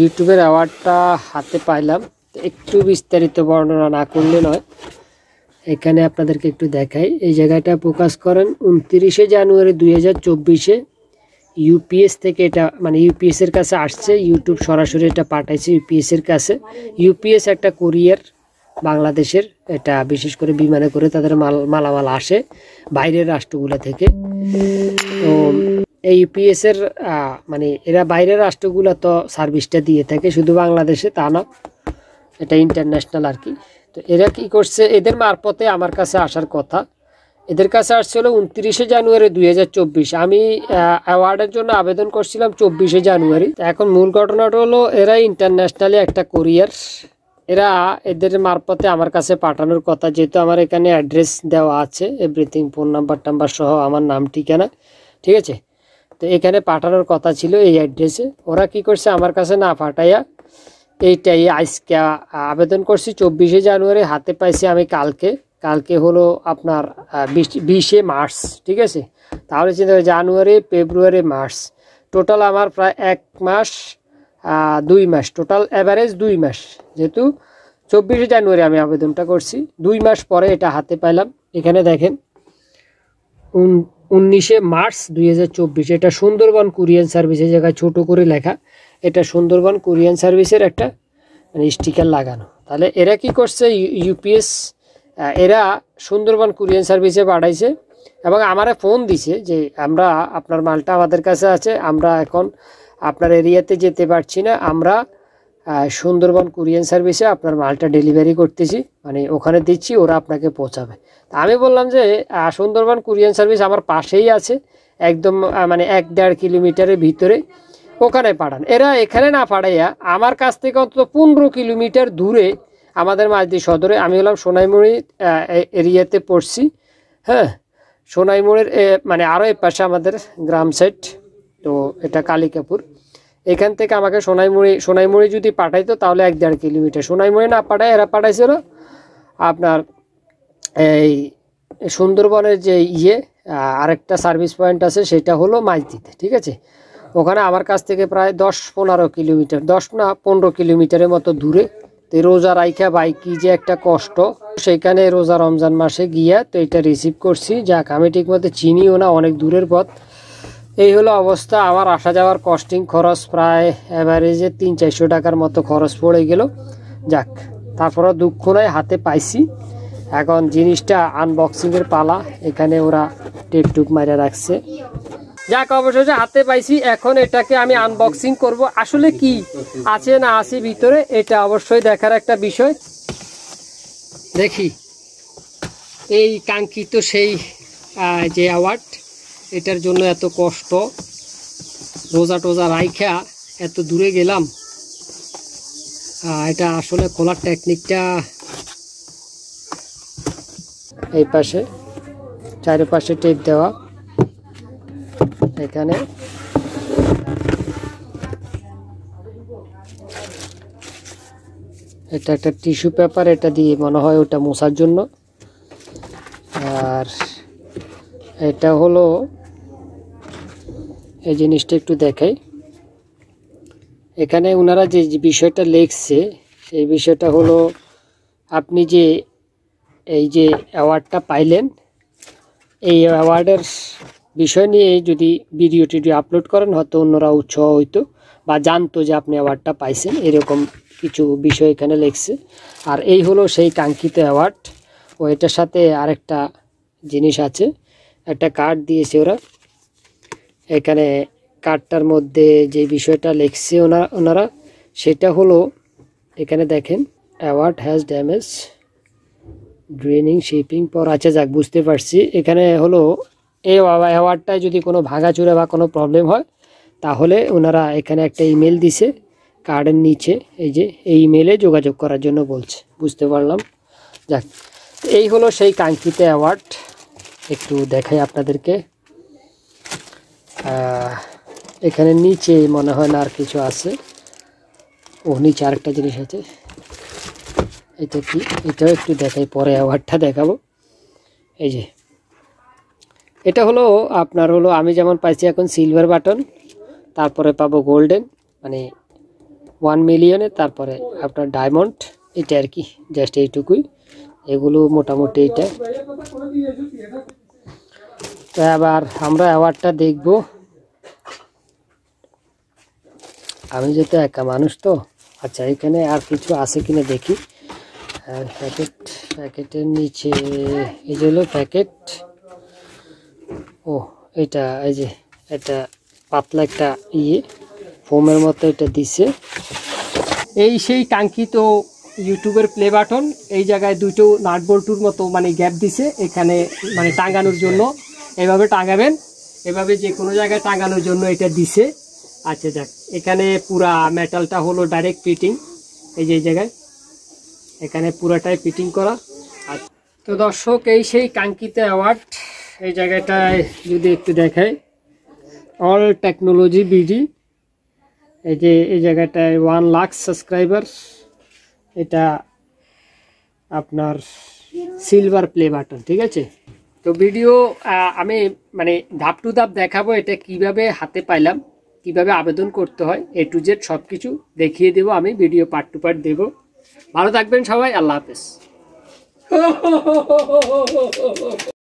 ইউটিউবের অ্যাওয়ার্ডটা হাতে পাইলাম একটু বিস্তারিত বর্ণনা না করলে নয় এখানে আপনাদেরকে একটু দেখাই এই জায়গাটা প্রকাশ করেন উনত্রিশে জানুয়ারি দুই হাজার চব্বিশে ইউপিএস থেকে এটা মানে ইউপিএসের কাছে আসছে ইউটিউব সরাসরি এটা পাঠাইছে ইউপিএসের কাছে ইউপিএস একটা কোরিয়ার বাংলাদেশের এটা বিশেষ করে বিমানে করে তাদের মাল মালামাল আসে বাইরের রাষ্ট্রগুলো থেকে তো এই ইউপিএসের মানে এরা বাইরের রাষ্ট্রগুলো তো সার্ভিসটা দিয়ে থাকে শুধু বাংলাদেশে তা না এটা ইন্টারন্যাশনাল আর কি তো এরা কি করছে এদের মারফতে আমার কাছে আসার কথা এদের কাছে আসছিল উনত্রিশে জানুয়ারি দুই আমি অ্যাওয়ার্ডের জন্য আবেদন করছিলাম চব্বিশে জানুয়ারি এখন মূল ঘটনাটা হলো এরা ইন্টারন্যাশনালি একটা কোরিয়ার এরা এদের মারফতে আমার কাছে পাঠানোর কথা যেহেতু আমার এখানে অ্যাড্রেস দেওয়া আছে এভরিথিং ফোন নাম্বার টাম্বার সহ আমার নাম ঠিকানা ঠিক আছে তো এখানে পাঠানোর কথা ছিল এই অ্যাড্রেসে ওরা কি করছে আমার কাছে না পাঠাইয়া এইটাই আজকে আবেদন করছি চব্বিশে জানুয়ারি হাতে পাইছি আমি কালকে কালকে হলো আপনার বিশে মার্চ ঠিক আছে তাহলে চিন্তা জানুয়ারি ফেব্রুয়ারি মার্চ টোটাল আমার প্রায় এক মাস দুই মাস টোটাল অ্যাভারেজ দুই মাস যেহেতু চব্বিশে জানুয়ারি আমি আবেদনটা করছি দুই মাস পরে এটা হাতে পাইলাম এখানে দেখেন উনিশে মার্চ দুই এটা সুন্দরবন কোরিয়ান সার্ভিসের জায়গায় ছোট করে লেখা এটা সুন্দরবন কোরিয়ান সার্ভিসের একটা মানে স্টিকার লাগানো তাহলে এরা কি করছে ইউপিএস এরা সুন্দরবন কুরিয়ান সার্ভিসে পাঠাইছে এবং আমারে ফোন দিছে যে আমরা আপনার মালটা আমাদের কাছে আছে আমরা এখন আপনার এরিয়াতে যেতে পারছি না আমরা সুন্দরবন কুরিয়ান সার্ভিসে আপনার মালটা ডেলিভারি করতেছি মানে ওখানে দিচ্ছি ওরা আপনাকে পৌঁছাবে আমি বললাম যে সুন্দরবন কুরিয়ান সার্ভিস আমার পাশেই আছে একদম মানে এক দেড় কিলোমিটারের ভিতরে ওখানে পাঠান এরা এখানে না পাঠাইয়া আমার কাছ থেকে অন্তত পনেরো কিলোমিটার দূরে আমাদের মাঝদি সদরে আমি হলাম সোনাইমুড়ি এরিয়াতে পড়ছি হ্যাঁ সোনাইমুড়ির মানে আরও এ পাশে আমাদের গ্রাম সাইড তো এটা কালিকাপুর এখান থেকে আমাকে সোনাইমুড়ি সোনাইমুড়ি যদি পাঠাইতো তাহলে এক দেড় কিলোমিটার সোনাইমুড়ি না পাঠায় এরা পাঠাইছিল আপনার এই সুন্দরবনের যে ইয়ে আরেকটা সার্ভিস পয়েন্ট আছে সেটা হলো মাইতিতে ঠিক আছে ওখানে আমার কাছ থেকে প্রায় দশ পনেরো কিলোমিটার দশ না পনেরো কিলোমিটারের মতো দূরে তো রোজা রাইখা বাইকি যে একটা কষ্ট সেখানে রোজা রমজান মাসে গিয়া তো এটা রিসিভ করছি যাক আমি ঠিকমতো চিনিও না অনেক দূরের পথ এই হলো অবস্থা আমার আসা যাওয়ার কস্টিং খরচ প্রায় অ্যাভারেজে তিন চারশো টাকার মতো খরচ পড়ে গেল যাক তারপরও দুঃখ নয় হাতে পাইছি এখন জিনিসটা আনবক্সিংয়ের পালা এখানে ওরা টেপ টুপ মারে রাখছে যাক অবশেষে হাতে পাইছি এখন এটাকে আমি আনবক্সিং করব আসলে কি আছে না আছে ভিতরে এটা অবশ্যই দেখার একটা বিষয় দেখি এই কাঙ্ক্ষিত সেই যে অ্যাওয়ার্ড এটার জন্য এত কষ্ট রোজা টোজা রাইখা এত দূরে গেলাম এটা আসলে খোলার টেকনিকটা এই পাশে চারিপাশে টেপ দেওয়া এখানে এটা একটা টিস্যু পেপার এটা দিয়ে মনে হয় ওটা মোছার জন্য আর এটা হলো এই জিনিসটা একটু দেখাই এখানে ওনারা যে বিষয়টা লিখছে এই বিষয়টা হলো আপনি যে এই যে অ্যাওয়ার্ডটা পাইলেন এই অ্যাওয়ার্ডের বিষয় নিয়ে যদি ভিডিও টিডিও আপলোড করেন হয়তো অন্যরা উৎসাহ হইতো বা জানতো যে আপনি অ্যাওয়ার্ডটা পাইছেন এরকম কিছু বিষয় এখানে লেখছে আর এই হলো সেই কাঙ্ক্ষিত অ্যাওয়ার্ড ও এটার সাথে আরেকটা জিনিস আছে একটা কার্ড দিয়েছে ওরা এখানে কার্ডটার মধ্যে যে বিষয়টা লিখছে ওনারা সেটা হলো এখানে দেখেন award has damage draining shipping পর আছে যাক বুঝতে পারছি এখানে হলো এই অ্যাওয়ার্ডটায় যদি কোনো ভাঙাচুরে বা কোনো প্রবলেম হয় তাহলে ওনারা এখানে একটা ইমেল দিছে কার্ডের নিচে এই যে এই ইমেলে যোগাযোগ করার জন্য বলছে বুঝতে পারলাম যাক এই হলো সেই কাঙ্ক্ষিত অ্যাওয়ার্ড একটু দেখাই আপনাদেরকে এখানে নিচে মনে হয় না আর কিছু আছে ও নিচে আরেকটা জিনিস আছে এটা কি এটাও একটু দেখাই পরে আওয়ারটা দেখাবো এই যে এটা হলো আপনার হলো আমি যেমন পাইছি এখন সিলভার বাটন তারপরে পাবো গোল্ডেন মানে ওয়ান মিলিয়নে তারপরে আপনার ডায়মন্ড এটা আর কি জাস্ট এইটুকুই এগুলো মোটামুটি এটা তো আবার আমরা অ্যাওয়ার্ডটা দেখবো আমি যেহেতু একা মানুষ তো আচ্ছা এখানে আর কিছু আছে কিনা দেখি প্যাকেট প্যাকেটের নিচে এই যে হলো প্যাকেট ও এটা এই যে এটা পাতলা একটা ইয়ে ফোমের মতো এটা দিছে এই সেই কাঙ্ক্ষিত ইউটিউবের প্লে বাটন এই জায়গায় দুটো নাটবল্টুর মতো মানে গ্যাপ দিছে এখানে মানে টাঙানোর জন্য এভাবে টাঙাবেন এভাবে যে কোনো জায়গায় টাঙানোর জন্য এটা দিছে আচ্ছা যাক এখানে পুরা মেটালটা হলো ডাইরেক্ট ফিটিং এই যে এই জায়গায় এখানে পুরাটাই ফিটিং করা আর তো দর্শক এই সেই কাঙ্কিতে অ্যাওয়ার্ড এই জায়গাটায় যদি একটু দেখাই অল টেকনোলজি বিডি এই যে এই জায়গাটায় ওয়ান লাখ সাবস্ক্রাইবার এটা আপনার সিলভার প্লে বাটন ঠিক আছে তো ভিডিও আমি মানে ধাপ টু ধাপ দেখাবো এটা কিভাবে হাতে পাইলাম কিভাবে আবেদন করতে হয় এ টু জেড সব কিছু দেখিয়ে দেবো আমি ভিডিও পার্ট টু পার্ট দেবো ভালো থাকবেন সবাই আল্লাহ হাফেজ